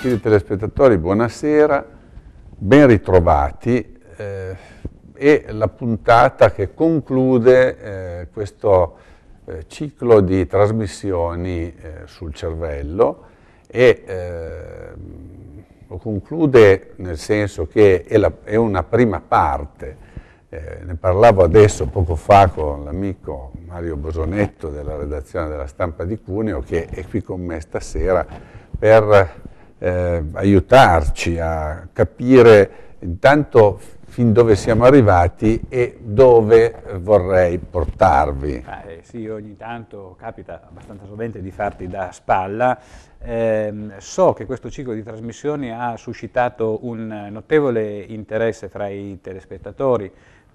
gentili telespettatori, buonasera, ben ritrovati eh, e la puntata che conclude eh, questo eh, ciclo di trasmissioni eh, sul cervello e eh, lo conclude nel senso che è, la, è una prima parte, eh, ne parlavo adesso poco fa con l'amico Mario Bosonetto della redazione della stampa di Cuneo che è qui con me stasera per eh, aiutarci a capire intanto fin dove siamo arrivati e dove vorrei portarvi. Eh, sì, ogni tanto capita abbastanza sovente di farti da spalla. Eh, so che questo ciclo di trasmissioni ha suscitato un notevole interesse fra i telespettatori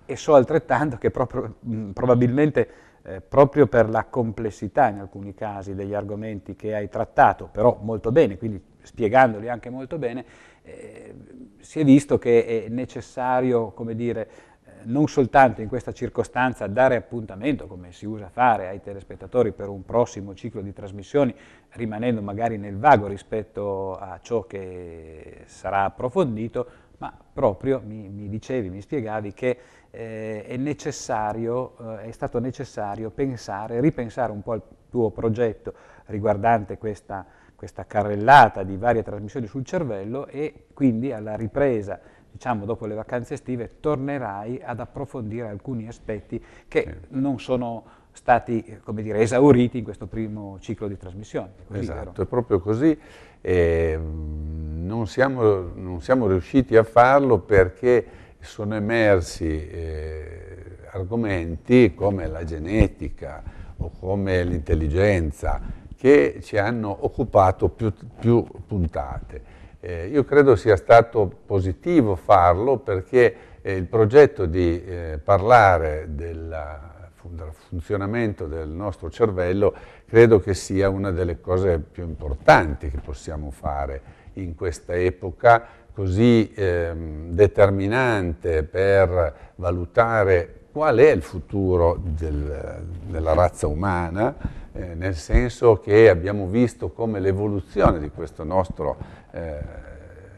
e so altrettanto che proprio, mh, probabilmente eh, proprio per la complessità in alcuni casi degli argomenti che hai trattato, però molto bene, quindi spiegandoli anche molto bene, eh, si è visto che è necessario, come dire, eh, non soltanto in questa circostanza dare appuntamento, come si usa fare ai telespettatori per un prossimo ciclo di trasmissioni, rimanendo magari nel vago rispetto a ciò che sarà approfondito, ma proprio mi, mi dicevi, mi spiegavi che eh, è, necessario, eh, è stato necessario pensare, ripensare un po' al tuo progetto riguardante questa, questa carrellata di varie trasmissioni sul cervello e quindi alla ripresa diciamo dopo le vacanze estive, tornerai ad approfondire alcuni aspetti che sì. non sono stati, come dire, esauriti in questo primo ciclo di trasmissione. Così, esatto, vero? è proprio così. Eh, non, siamo, non, siamo, riusciti a farlo perché sono emersi eh, argomenti come la genetica o come l'intelligenza che ci hanno occupato più, più puntate. Eh, io credo sia stato positivo farlo perché eh, il progetto di eh, parlare della dal funzionamento del nostro cervello, credo che sia una delle cose più importanti che possiamo fare in questa epoca così ehm, determinante per valutare qual è il futuro del, della razza umana, eh, nel senso che abbiamo visto come l'evoluzione di questo nostro eh,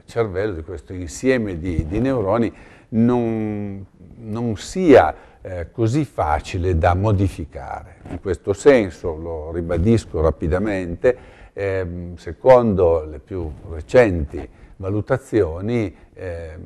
cervello, di questo insieme di, di neuroni, non, non sia eh, così facile da modificare. In questo senso, lo ribadisco rapidamente, ehm, secondo le più recenti valutazioni, eh,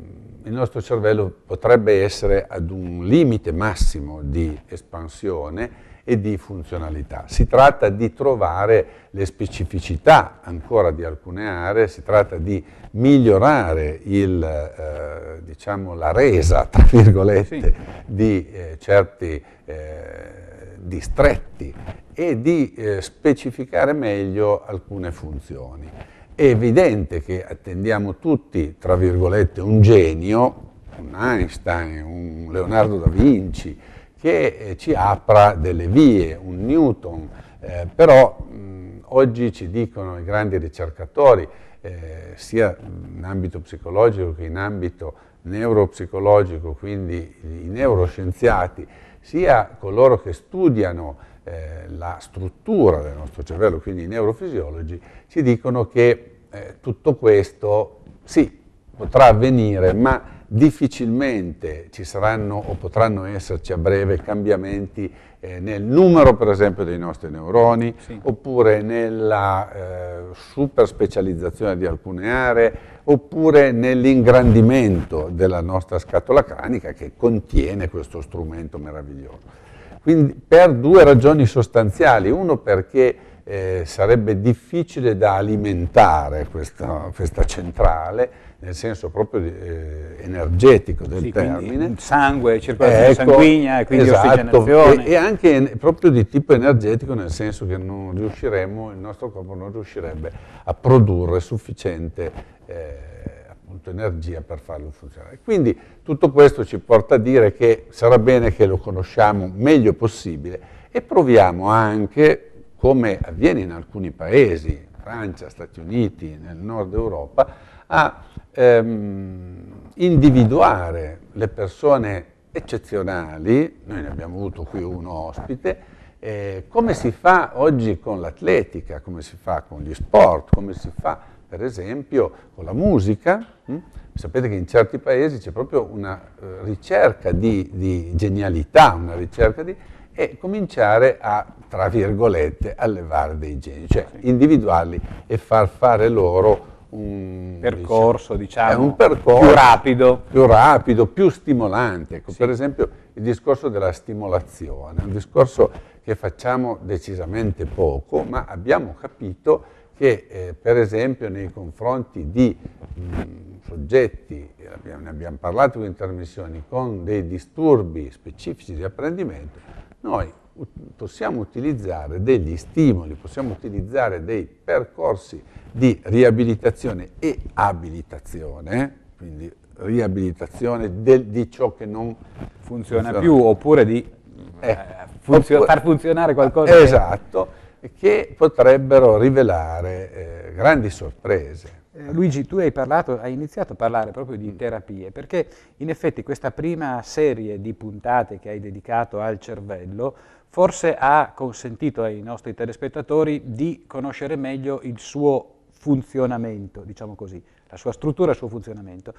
il nostro cervello potrebbe essere ad un limite massimo di espansione e di funzionalità. Si tratta di trovare le specificità ancora di alcune aree, si tratta di migliorare il, eh, diciamo, la resa, tra virgolette, sì. di eh, certi eh, distretti e di eh, specificare meglio alcune funzioni. È evidente che attendiamo tutti, tra virgolette, un genio, un Einstein, un Leonardo da Vinci, che eh, ci apra delle vie, un Newton, eh, però mh, oggi ci dicono i grandi ricercatori, eh, sia in ambito psicologico che in ambito neuropsicologico, quindi i neuroscienziati, sia coloro che studiano eh, la struttura del nostro cervello, quindi i neurofisiologi, ci dicono che eh, tutto questo sì, potrà avvenire, ma difficilmente ci saranno o potranno esserci a breve cambiamenti eh, nel numero per esempio dei nostri neuroni sì. oppure nella eh, super specializzazione di alcune aree oppure nell'ingrandimento della nostra scatola cranica che contiene questo strumento meraviglioso. Quindi per due ragioni sostanziali, uno perché eh, sarebbe difficile da alimentare questa, questa centrale nel senso proprio eh, energetico del sì, termine. Sangue, circolazione ecco, sanguigna, quindi esatto, e, e, anche proprio di tipo energetico nel senso che non riusciremo, il nostro corpo non riuscirebbe a produrre sufficiente eh, appunto, energia per farlo funzionare. Quindi tutto questo ci porta a dire che sarà bene che lo conosciamo meglio possibile e proviamo anche come avviene in alcuni paesi, Francia, Stati Uniti, nel nord Europa, a ehm, individuare le persone eccezionali, noi ne abbiamo avuto qui uno ospite, eh, come si fa oggi con l'atletica, come si fa con gli sport, come si fa per esempio con la musica. Hm? Sapete che in certi paesi c'è proprio una eh, ricerca di, di, genialità, una ricerca di... e cominciare a tra virgolette, allevare dei geni, cioè individuarli e far fare loro un diciamo, percorso, diciamo, diciamo un percorso più, rapido. più rapido, più stimolante. Ecco, sì. Per esempio il discorso della stimolazione, un discorso che facciamo decisamente poco, ma abbiamo capito che eh, per esempio nei confronti di mh, mm, soggetti, abbiamo, ne abbiamo parlato in intermissioni, con dei disturbi specifici di apprendimento, noi possiamo utilizzare degli stimoli, possiamo utilizzare dei percorsi di riabilitazione e abilitazione, quindi riabilitazione del, di ciò che non funziona, funziona. più, oppure di eh, eh, funzio oppure, far funzionare qualcosa. Esatto, che, che potrebbero rivelare eh, grandi sorprese. Eh, Luigi, tu hai, parlato, hai, iniziato a parlare proprio di terapie, perché in effetti questa prima serie di puntate che hai dedicato al cervello forse ha consentito ai nostri telespettatori di conoscere meglio il suo funzionamento, diciamo così, la sua struttura il suo funzionamento.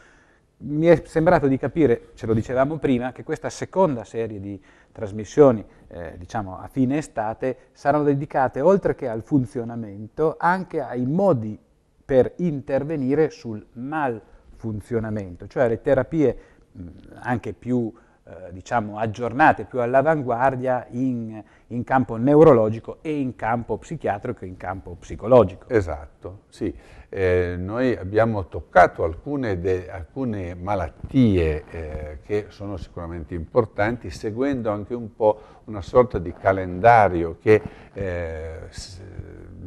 Mi è sembrato di capire, ce lo dicevamo prima, che questa seconda serie di trasmissioni, eh, diciamo a fine estate, saranno dedicate oltre che al funzionamento anche ai modi per intervenire sul malfunzionamento, cioè le terapie mh, mm, anche più eh, diciamo, aggiornate, più all'avanguardia in, in, campo neurologico e in campo psichiatrico e in campo psicologico. Esatto, sì. Eh, noi abbiamo toccato alcune, de, alcune malattie eh, che sono sicuramente importanti, seguendo anche un po' una sorta di calendario che eh,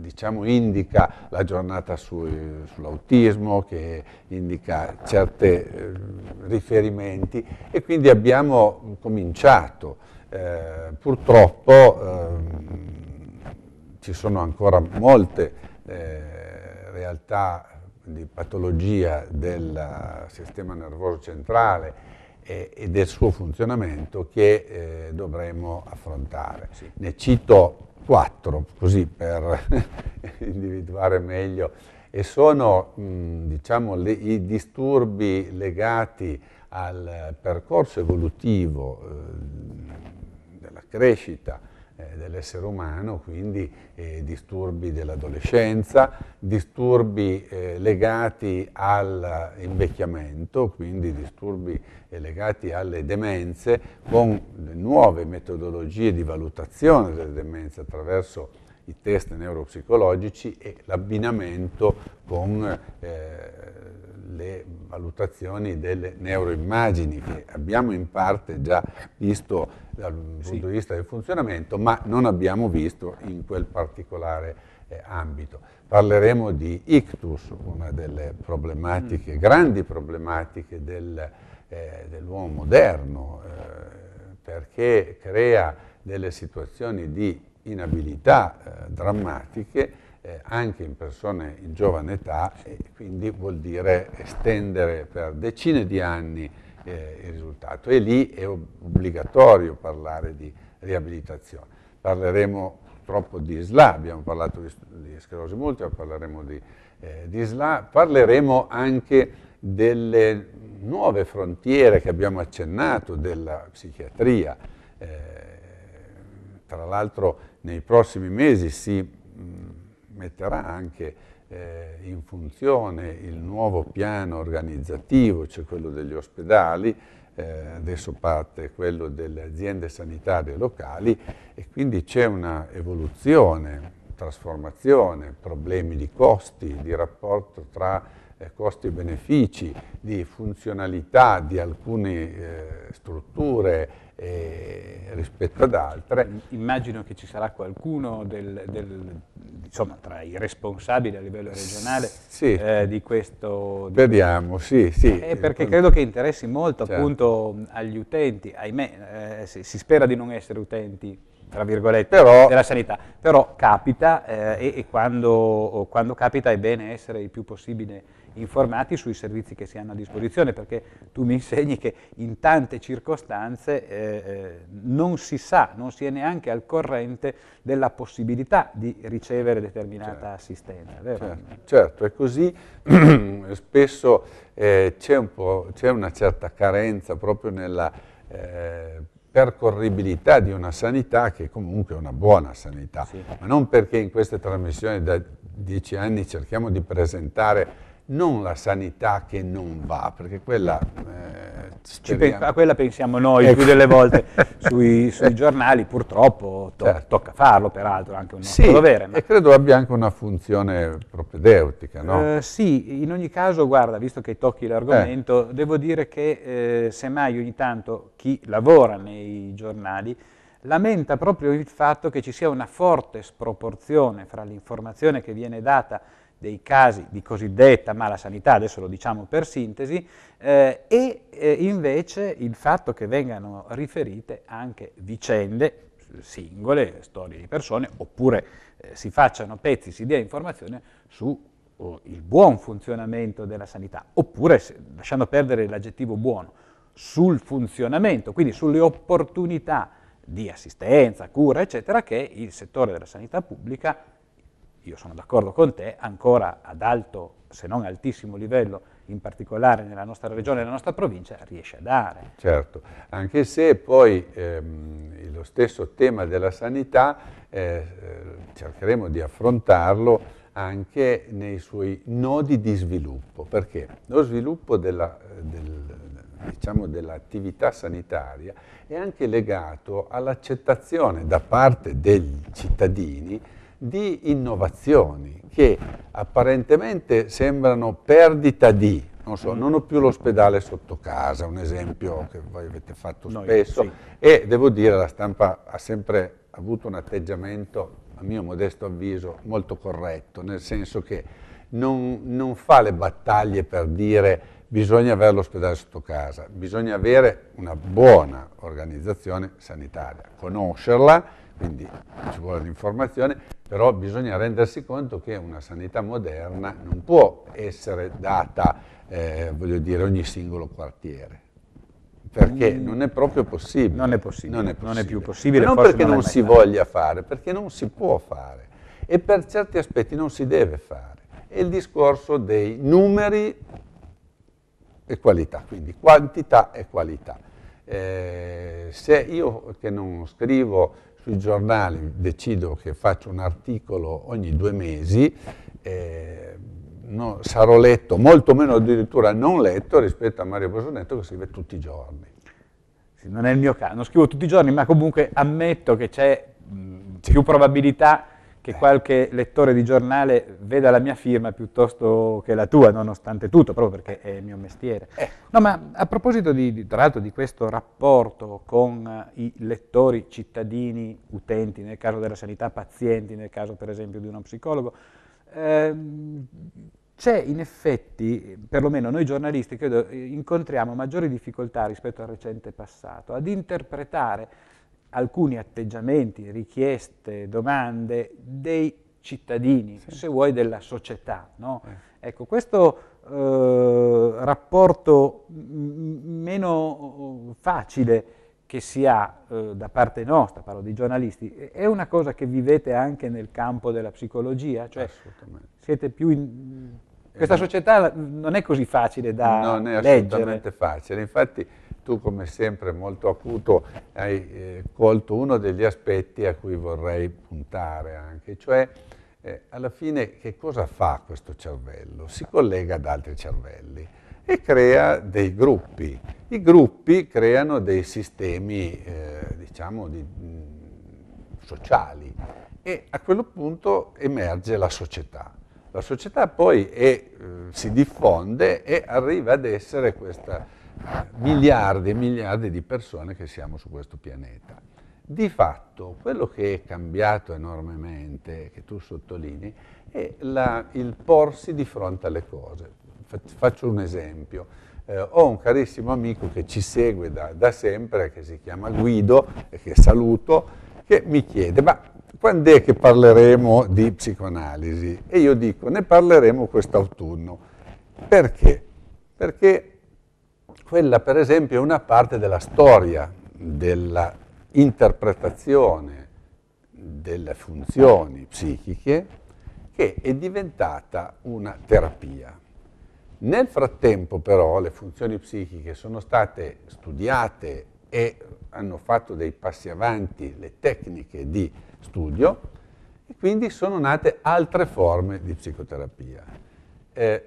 diciamo, indica la giornata su, sull'autismo, che indica certi eh, riferimenti e quindi abbiamo cominciato. Eh, purtroppo ehm, ci sono ancora molte eh, realtà di patologia del sistema nervoso centrale e, e del suo funzionamento che eh, dovremo affrontare. Sì. Ne cito quattro, così per individuare meglio, e sono mm, diciamo, le, i disturbi legati al percorso evolutivo eh, della crescita, eh, dell'essere umano, quindi eh, disturbi dell'adolescenza, disturbi eh, legati all'invecchiamento, quindi disturbi eh, legati alle demenze, con nuove metodologie di valutazione delle demenze attraverso i test neuropsicologici e l'abbinamento con eh, le valutazioni delle neuroimmagini che abbiamo in parte già visto dal sì. punto di vista del funzionamento, ma non abbiamo visto in quel particolare eh, ambito. Parleremo di ictus, una delle problematiche, mm. grandi problematiche del, eh, dell'uomo moderno, eh, perché crea delle situazioni di inabilità eh, drammatiche eh, anche in persone in giovane età e quindi vuol dire estendere per decine di anni eh, il risultato e lì è obbligatorio parlare di riabilitazione. Parleremo purtroppo di SLA, abbiamo parlato di, di sclerosi multipla, parleremo di, eh, di SLA, parleremo anche delle nuove frontiere che abbiamo accennato della psichiatria. Eh, tra l'altro nei prossimi mesi si mh, metterà anche eh, in funzione il nuovo piano organizzativo, cioè quello degli ospedali, eh, adesso parte quello delle aziende sanitarie locali e quindi c'è una evoluzione, trasformazione, problemi di costi, di rapporto tra eh, costi e benefici, di funzionalità di alcune eh, strutture, eh, rispetto ad altre. Immagino che ci sarà qualcuno del, del insomma, tra i responsabili a livello regionale sì. eh, di questo. Di Vediamo, questo. sì, sì. Eh, perché credo che interessi molto certo. appunto agli utenti, ahimè, eh, si, si, spera di non essere utenti, tra virgolette, però, della sanità, però capita eh, e, e quando, quando capita è bene essere il più possibile informati sui servizi che si hanno a disposizione, perché tu mi insegni che in tante circostanze eh, eh non si sa, non si è neanche al corrente della possibilità di ricevere determinata certo. assistenza. Certo, certo, è così, spesso eh, c'è, un una certa carenza proprio nella... Eh, percorribilità di una sanità che comunque è una buona sanità, sì. ma non perché in queste trasmissioni da dieci anni cerchiamo di presentare non la sanità che non va, perché quella... Eh, pe a quella pensiamo noi ecco. più delle volte sui, sui giornali, purtroppo to certo. tocca farlo peraltro, anche un sì, dovere. Ma... E credo abbia anche una funzione propedeutica, no? Eh, sì, in ogni caso, guarda, visto che tocchi l'argomento, eh. devo dire che eh, semmai ogni tanto chi lavora nei giornali lamenta proprio il fatto che ci sia una forte sproporzione fra l'informazione che viene data dei casi di cosiddetta mala sanità, adesso lo diciamo per sintesi, eh, e eh, invece il fatto che vengano riferite anche vicende singole, storie di persone, oppure eh, si facciano pezzi, si dia informazione su oh, il buon funzionamento della sanità, oppure, se, lasciando perdere l'aggettivo buono, sul funzionamento, quindi sulle opportunità di assistenza, cura, eccetera, che il settore della sanità pubblica io sono d'accordo con te, ancora ad alto, se non altissimo livello, in particolare nella nostra regione nella nostra provincia, riesce a dare. Certo, anche se poi ehm, lo stesso tema della sanità eh, eh, cercheremo di affrontarlo anche nei suoi nodi di sviluppo, perché lo sviluppo della, del, diciamo, dell'attività sanitaria è anche legato all'accettazione da parte dei cittadini di innovazioni che apparentemente sembrano perdita di, non, so, mhm. non ho più l'ospedale sotto casa, un esempio che voi avete fatto Noi, spesso, sì. e devo dire la stampa ha sempre avuto un atteggiamento, a mio modesto avviso, molto corretto, nel senso che non, non fa le battaglie per dire bisogna avere l'ospedale sotto casa, bisogna avere una buona organizzazione sanitaria, conoscerla, quindi ci vuole l'informazione, però bisogna rendersi conto che una sanità moderna non può essere data, eh, voglio dire, ogni singolo quartiere. Perché mm. non è proprio possibile. Non è possibile. Non è, possibile. Non è più possibile. Ma non perché non, non si fatto. voglia fare, perché non si può fare e per certi aspetti non si deve fare. È il discorso dei numeri e qualità, quindi quantità e qualità. Eh, se io che non scrivo sui giornali decido che faccio un articolo ogni due mesi, eh, no, sarò letto, molto meno addirittura non letto rispetto a Mario Bosonetto che scrive tutti i giorni. non è il mio caso, non scrivo tutti i giorni, ma comunque ammetto che c'è mm, più probabilità che qualche lettore di giornale veda la mia firma piuttosto che la tua, nonostante tutto, proprio perché è il mio mestiere. Eh. No, ma a proposito di, di, tra l'altro di questo rapporto con i lettori, cittadini, utenti, nel caso della sanità, pazienti, nel caso per esempio di uno psicologo, ehm, c'è in effetti, perlomeno noi giornalisti, credo, incontriamo maggiori difficoltà rispetto al recente passato ad interpretare alcuni atteggiamenti, richieste, domande dei cittadini, sì. se vuoi della società. No? Eh. Ecco, questo eh, rapporto meno eh, facile che si ha eh, da parte nostra, parlo di giornalisti, è una cosa che vivete anche nel campo della psicologia? Cioè, siete più in, questa esatto. società non è così facile da leggere. Non è leggere. assolutamente facile, infatti tu come sempre molto acuto hai eh, colto uno degli aspetti a cui vorrei puntare anche, cioè eh, alla fine che cosa fa questo cervello? Si collega ad altri cervelli e crea dei gruppi. I gruppi creano dei sistemi, eh, diciamo, di, mh, mm, sociali e a quello punto emerge la società. La società poi è, eh, si diffonde e arriva ad essere questa miliardi e miliardi di persone che siamo su questo pianeta. Di fatto quello che è cambiato enormemente, che tu sottolinei, è la, il porsi di fronte alle cose. Faccio un esempio. Eh, ho un carissimo amico che ci segue da, da sempre, che si chiama Guido, e che saluto, che mi chiede, ma quando è che parleremo di psicoanalisi? E io dico, ne parleremo quest'autunno. Perché? Perché quella per esempio è una parte della storia, dell'interpretazione delle funzioni psichiche che è diventata una terapia. Nel frattempo però le funzioni psichiche sono state studiate e hanno fatto dei passi avanti le tecniche di studio e quindi sono nate altre forme di psicoterapia. Eh,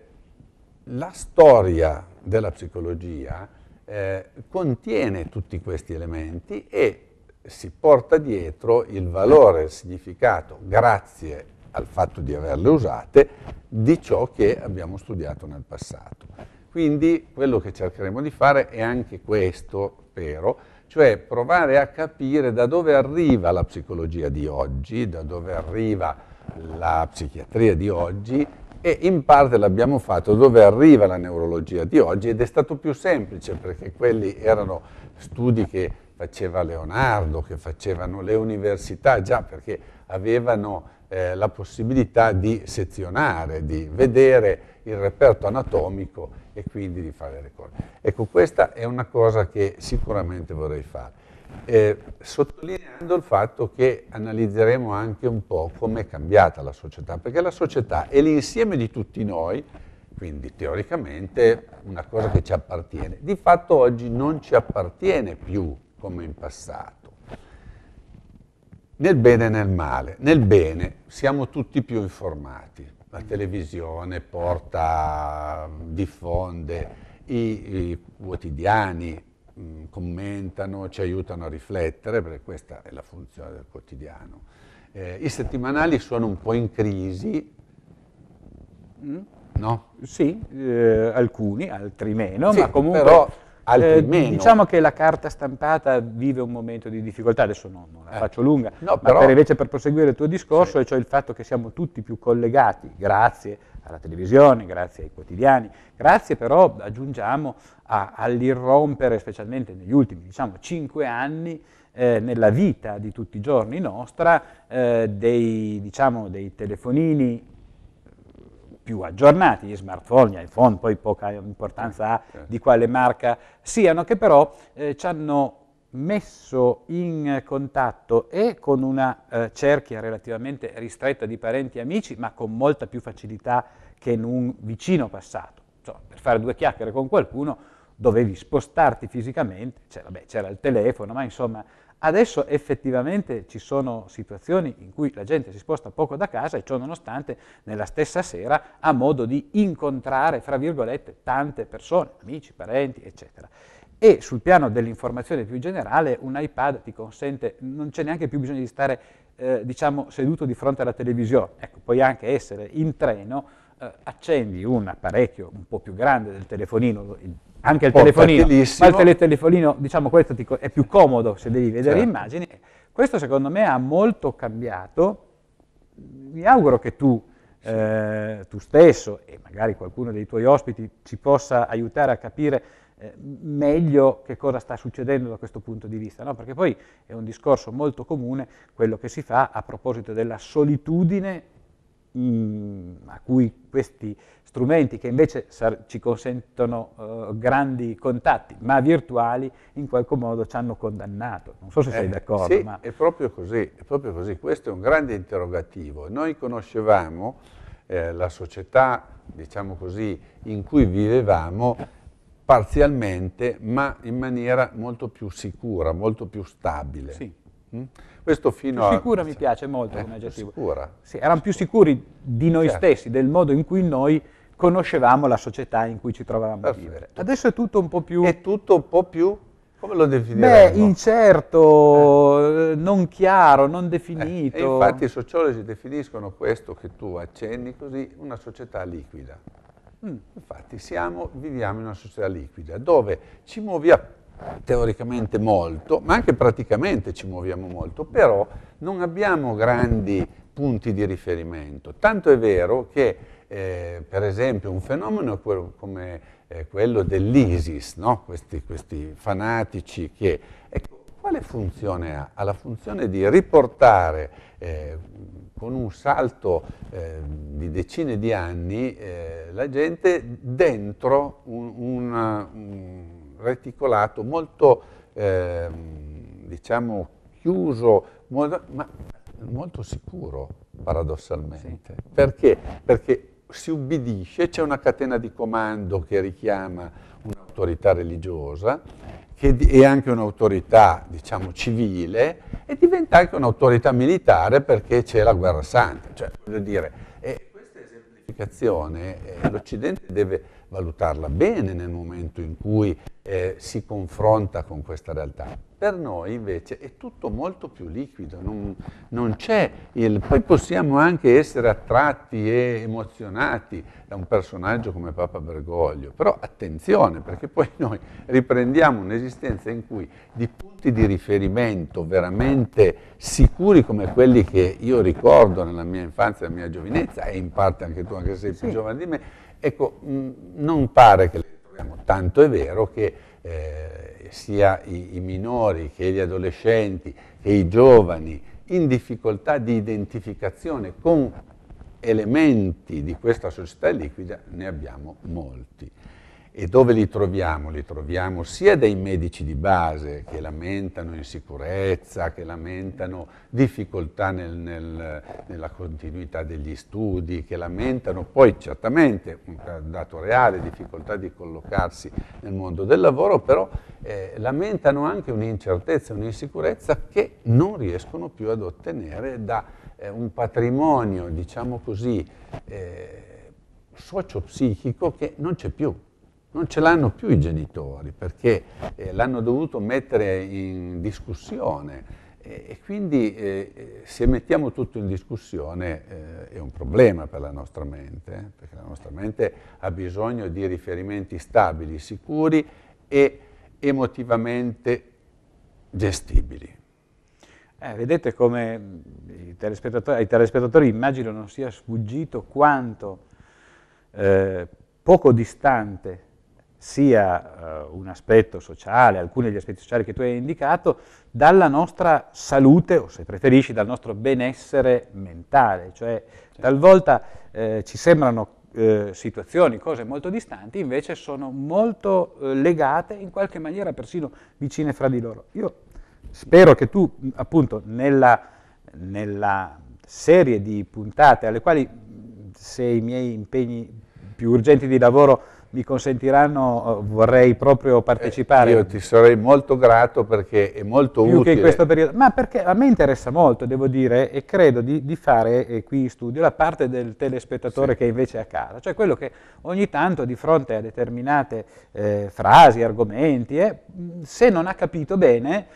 la storia della psicologia eh, contiene tutti questi elementi e si porta dietro il valore, il significato, grazie al fatto di averle usate, di ciò che abbiamo studiato nel passato. Quindi quello che cercheremo di fare è anche questo, spero, cioè provare a capire da dove arriva la psicologia di oggi, da dove arriva la psichiatria di oggi e in parte l'abbiamo fatto dove arriva la neurologia di oggi ed è stato più semplice perché quelli erano studi che faceva Leonardo, che facevano le università già perché avevano eh, la possibilità di sezionare, di vedere il reperto anatomico e quindi di fare le cose. Ecco, questa è una cosa che sicuramente vorrei fare eh, sottolineando il fatto che analizzeremo anche un po' come è cambiata la società, perché la società è l'insieme di tutti noi, quindi teoricamente una cosa che ci appartiene. Di fatto oggi non ci appartiene più come in passato nel bene e nel male. Nel bene siamo tutti più informati, la televisione porta, diffonde, i, i quotidiani mh, mm, commentano, ci aiutano a riflettere, perché questa è la funzione del quotidiano. Eh, I settimanali sono un po' in crisi, mm? no? Sì, eh, alcuni, altri meno, sì, ma comunque... Però, eh, diciamo che la carta stampata vive un momento di difficoltà, adesso no, non la eh, faccio lunga, no, però, per invece per proseguire il tuo discorso, sì. e cioè il fatto che siamo tutti più collegati, grazie alla televisione, grazie ai quotidiani, grazie però, aggiungiamo, all'irrompere, specialmente negli ultimi, diciamo, cinque anni, eh, nella vita di tutti i giorni nostra, eh, dei, diciamo, dei telefonini più aggiornati, gli smartphone, gli iPhone, poi poca importanza ha certo. di quale marca siano, che però eh, ci hanno messo in contatto e con una eh, cerchia relativamente ristretta di parenti e amici, ma con molta più facilità che in un vicino passato. Insomma, per fare due chiacchiere con qualcuno dovevi spostarti fisicamente, cioè, c'era il telefono, ma insomma Adesso effettivamente ci sono situazioni in cui la gente si sposta poco da casa e ciò nonostante nella stessa sera ha modo di incontrare, fra virgolette, tante persone, amici, parenti, eccetera. E sul piano dell'informazione più generale, un iPad ti consente, non c'è neanche più bisogno di stare, eh, diciamo, seduto di fronte alla televisione. Ecco, puoi anche essere in treno, eh, accendi un apparecchio un po' più grande del telefonino, il, anche il telefonino, ma il telefonino, diciamo, questo ti, è più comodo se devi vedere certo. immagini. Questo secondo me ha molto cambiato. Mi auguro che tu eh, tu stesso e magari qualcuno dei tuoi ospiti ci possa aiutare a capire eh, meglio che cosa sta succedendo da questo punto di vista, no? perché poi è un discorso molto comune quello che si fa a proposito della solitudine mh, mm, a cui questi strumenti che invece ci consentono eh, grandi contatti, ma virtuali, in qualche modo ci hanno condannato. Non so se eh, sei d'accordo. Sì, ma... è, proprio così, è proprio così. Questo è un grande interrogativo. Noi conoscevamo eh, la società, diciamo così, in cui vivevamo parzialmente, ma in maniera molto più sicura, molto più stabile. Sì. Mm? Questo fino a... Sicura mi piace molto eh, come aggettivo. Sicura. Sì, erano più sicuri di noi certo. stessi, del modo in cui noi conoscevamo la società in cui ci trovavamo Perfetto. a vivere. Adesso è tutto un po' più... È tutto un po' più... Come lo definiremmo? Beh, incerto, eh. eh non chiaro, non eh, definito. Eh. infatti i sociologi definiscono questo che tu accenni così una società liquida. Mm, infatti siamo, viviamo in una società liquida dove ci muoviamo teoricamente molto, ma anche praticamente ci muoviamo molto, però non abbiamo grandi punti di riferimento. Tanto è vero che, eh, per esempio, un fenomeno come eh, quello dell'ISIS, no? questi, questi, fanatici che... Ecco, quale funzione ha? Ha la funzione di riportare eh, con un salto eh, di decine di anni eh, la gente dentro un, un, un reticolato molto eh, diciamo chiuso, molto, ma molto sicuro paradossalmente. Sì. Perché? Perché si ubbidisce, c'è una catena di comando che richiama un'autorità religiosa che è anche un'autorità diciamo, civile e diventa anche un'autorità militare perché c'è la guerra santa. Cioè, voglio dire, questa esemplificazione eh, l'Occidente deve valutarla bene nel momento in cui eh, si confronta con questa realtà. Per noi invece è tutto molto più liquido, non, non c'è il, poi possiamo anche essere attratti e emozionati da un personaggio come Papa Bergoglio, però attenzione perché poi noi riprendiamo un'esistenza in cui di punti di riferimento veramente sicuri come quelli che io ricordo nella mia infanzia, nella mia giovinezza e in parte anche tu, anche se sei più sì. giovane di me, ecco, mh, mm, non pare che Le tanto è vero che eh, sia i, i, minori che gli adolescenti che i giovani in difficoltà di identificazione con elementi di questa società liquida ne abbiamo molti. E dove li troviamo? Li troviamo sia dei medici di base che lamentano insicurezza, che lamentano difficoltà nel, nel, nella continuità degli studi, che lamentano poi certamente, un dato reale, difficoltà di collocarsi nel mondo del lavoro, però eh, lamentano anche un'incertezza, un'insicurezza che non riescono più ad ottenere da eh, un patrimonio, diciamo così, eh, socio-psichico che non c'è più non ce l'hanno più i genitori perché eh, l'hanno dovuto mettere in discussione e quindi eh, eh, se mettiamo tutto in discussione eh, è un problema per la nostra mente, eh, perché la nostra mente ha bisogno di riferimenti stabili, sicuri e emotivamente gestibili. Eh, vedete come telespettatori, ai telespettatori immagino non sia sfuggito quanto eh, poco distante sia eh, un aspetto sociale, alcuni degli aspetti sociali che tu hai indicato, dalla nostra salute, o se preferisci, dal nostro benessere mentale. Cioè, certo. talvolta eh, ci sembrano eh, situazioni, cose molto distanti, invece sono molto eh, legate, in qualche maniera persino vicine fra di loro. Io spero che tu, appunto, nella, nella serie di puntate alle quali, mm, se i miei impegni più urgenti di lavoro mi consentiranno, eh, vorrei proprio eh, partecipare. Eh, io ti sarei molto grato perché è molto Più utile. Che in questo periodo, ma perché a me interessa molto, devo dire, e credo di, di fare eh, qui in studio la parte del telespettatore sì. che invece è a casa, cioè quello che ogni tanto di fronte a determinate eh, frasi, argomenti, eh, se non ha capito bene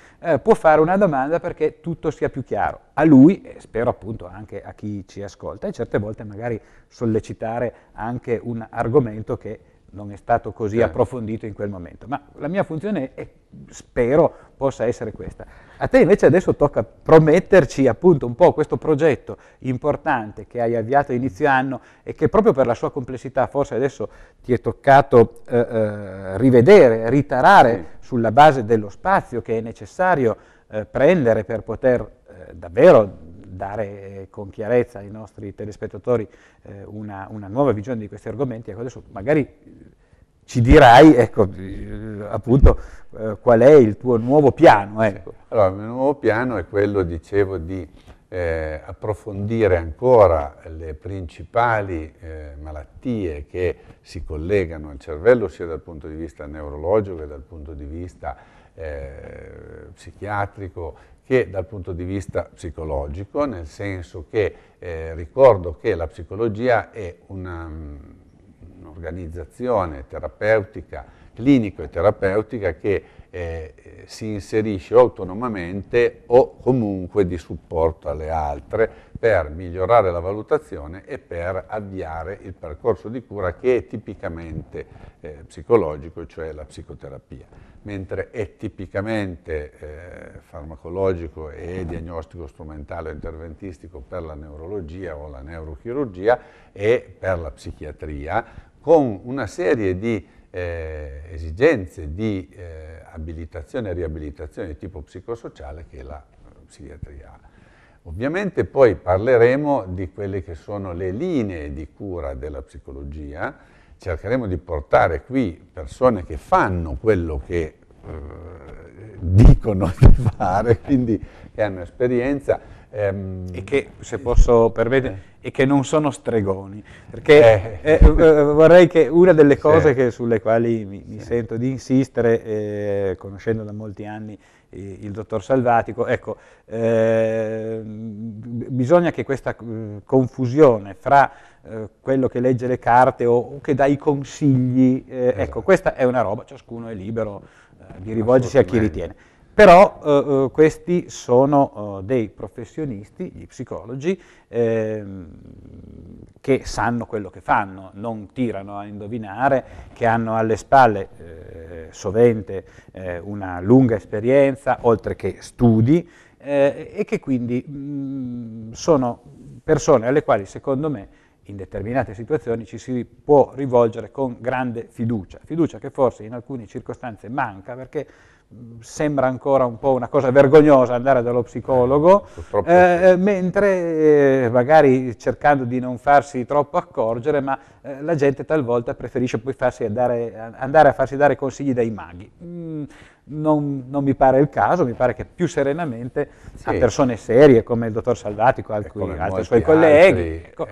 può fare una domanda perché tutto sia più chiaro a lui e spero appunto anche a chi ci ascolta e certe volte magari sollecitare anche un argomento che non è stato così sì. approfondito in quel momento, ma la mia funzione è, spero possa essere questa. A te invece adesso tocca prometterci appunto un po' questo progetto importante che hai avviato a inizio anno e che proprio per la sua complessità forse adesso ti è toccato eh, eh, rivedere, ritarare sì. sulla base dello spazio che è necessario eh, prendere per poter eh, davvero dare eh, con chiarezza ai nostri telespettatori eh, una, una, nuova visione di questi argomenti, ecco adesso magari eh, ci dirai ecco, appunto eh, qual è il tuo nuovo piano. Ecco. Allora, il mio nuovo piano è quello, dicevo, di eh, approfondire ancora le principali eh, malattie che si collegano al cervello sia dal punto di vista neurologico che dal punto di vista psichiatrico che dal punto di vista psicologico, nel senso che eh, ricordo che la psicologia è mm, un'organizzazione um, terapeutica, clinico e terapeutica che eh, si inserisce autonomamente o comunque di supporto alle altre per migliorare la valutazione e per avviare il percorso di cura che è tipicamente eh, psicologico, cioè la psicoterapia, mentre è tipicamente eh, farmacologico e diagnostico strumentale o interventistico per la neurologia o la neurochirurgia e per la psichiatria, con una serie di eh, esigenze di eh, abilitazione e riabilitazione di tipo psicosociale che la psichiatria ha. Ovviamente poi parleremo di quelle che sono le linee di cura della psicologia, cercheremo di portare qui persone che fanno quello che eh, dicono di fare, quindi che hanno esperienza. Ehm, e che, se posso permettere, eh. e che non sono stregoni, perché eh. eh, eh, eh vorrei che una delle cose sì. che, sulle quali mi, mi sento di insistere, conoscendo da molti anni, il dottor Salvatico, ecco, eh, bisogna che questa eh, confusione fra eh, quello che legge le carte o, o che dà i consigli, eh, ecco, esatto. ecco, questa è una roba, ciascuno è libero eh, di rivolgersi a chi ritiene. Però eh, eh, questi sono eh, dei professionisti, gli psicologi, ehm, che sanno quello che fanno, non tirano a indovinare, che hanno alle spalle eh, sovente eh, una lunga esperienza, oltre che studi, e che quindi mh, mm, sono persone alle quali, secondo me, in determinate situazioni ci si può rivolgere con grande fiducia, fiducia che forse in alcune circostanze manca perché sembra ancora un po' una cosa vergognosa andare dallo psicologo, eh, eh, mentre eh, magari cercando di non farsi troppo accorgere, ma eh, la gente talvolta preferisce poi andare, andare, a farsi dare consigli dai maghi. Mm, non, non, mi pare il caso, mi pare che più serenamente sì. a persone serie come il dottor Salvatico, alcuni altri suoi colleghi. Altri, ecco.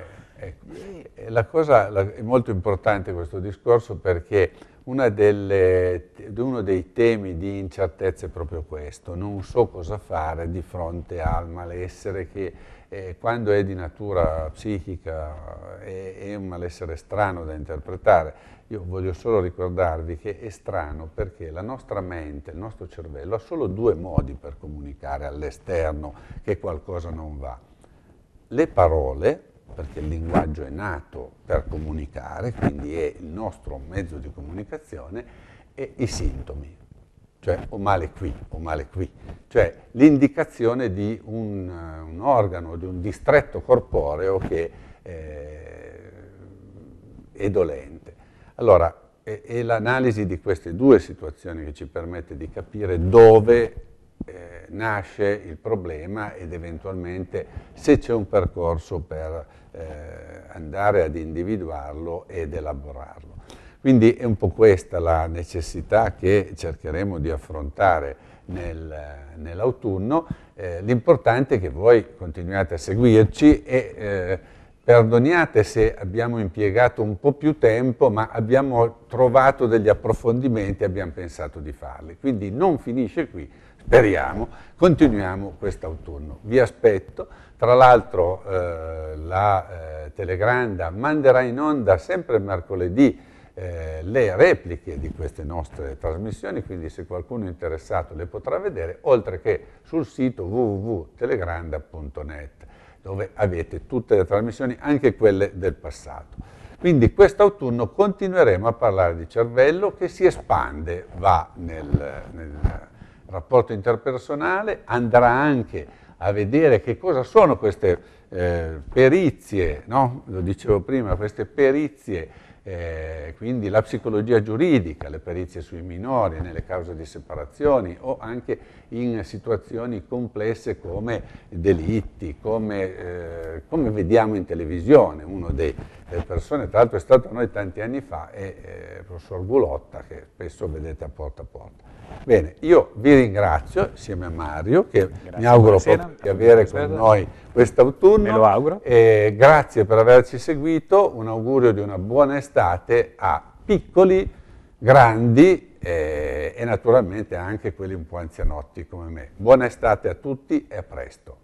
la cosa la, è molto importante questo discorso perché delle, uno dei temi di incertezza è proprio questo, non so cosa fare di fronte al malessere che eh, quando è di natura psichica è, è, un malessere strano da interpretare. Io voglio solo ricordarvi che è strano perché la nostra mente, il nostro cervello ha solo due modi per comunicare all'esterno che qualcosa non va. Le parole perché il linguaggio è nato per comunicare, quindi è il nostro mezzo di comunicazione, e i sintomi, cioè o male qui, o male qui, cioè l'indicazione di un, eh, un organo, di un distretto corporeo che eh, è dolente. Allora, è, l'analisi di queste due situazioni che ci permette di capire dove eh, nasce il problema ed eventualmente se c'è un percorso per eh, andare ad individuarlo ed elaborarlo. Quindi è un po' questa la necessità che cercheremo di affrontare nel, nell'autunno. Eh, l'importante è che voi continuiate a seguirci e eh, perdoniate se abbiamo impiegato un po' più tempo, ma abbiamo trovato degli approfondimenti e abbiamo pensato di farli. Quindi non finisce qui speriamo, continuiamo quest'autunno. Vi aspetto, tra l'altro eh, la eh, Telegranda manderà in onda sempre mercoledì eh, le repliche di queste nostre trasmissioni, quindi se qualcuno è interessato le potrà vedere, oltre che sul sito www.telegranda.net, dove avete tutte le trasmissioni, anche quelle del passato. Quindi quest'autunno continueremo a parlare di cervello che si espande, va nel, nel rapporto interpersonale, andrà anche a vedere che cosa sono queste eh, perizie, no? lo dicevo prima, queste perizie, eh, quindi la psicologia giuridica, le perizie sui minori nelle cause di separazioni o anche in situazioni complesse come delitti, come, eh, come vediamo in televisione, una delle eh, persone, tra l'altro è stato noi tanti anni fa, è eh, il professor Gulotta che spesso vedete a porta a porta. Bene, io vi ringrazio insieme a Mario che grazie, mi auguro di avere buonasera. con noi quest'autunno. Me lo auguro. E grazie per averci seguito, un augurio di una buona estate a piccoli, grandi eh, e naturalmente anche quelli un po' anzianotti come me. Buona estate a tutti e a presto.